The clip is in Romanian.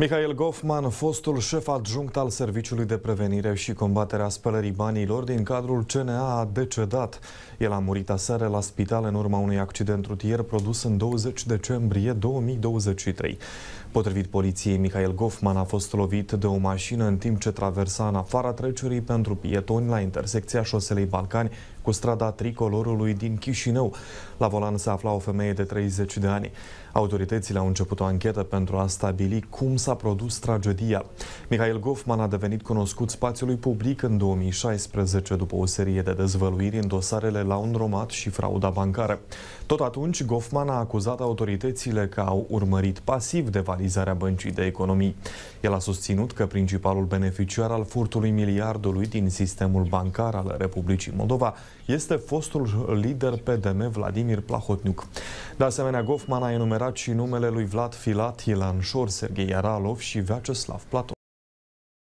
Michael Goffman, fostul șef adjunct al Serviciului de Prevenire și Combaterea Spălării Banilor din cadrul CNA, a decedat. El a murit aseară la spital în urma unui accident rutier produs în 20 decembrie 2023. Potrivit poliției, Michael Goffman a fost lovit de o mașină în timp ce traversa în afara trecerii pentru pietoni la intersecția șoselei Balcani cu strada tricolorului din Chișinău. La volan se afla o femeie de 30 de ani. Autoritățile au început o anchetă pentru a stabili cum s-a produs tragedia. Mihail Goffman a devenit cunoscut spațiului public în 2016 după o serie de dezvăluiri în dosarele la un romat și frauda bancară. Tot atunci, Goffman a acuzat autoritățile că au urmărit pasiv devalizarea băncii de economii. El a susținut că principalul beneficiar al furtului miliardului din sistemul bancar al Republicii Moldova este fostul lider PDM Vladimir Plahotniuc. De asemenea, Goffman a enumerat și numele lui Vlad Filat, Ilan Șor, Serghei Aralov și Vyacheslav Platon.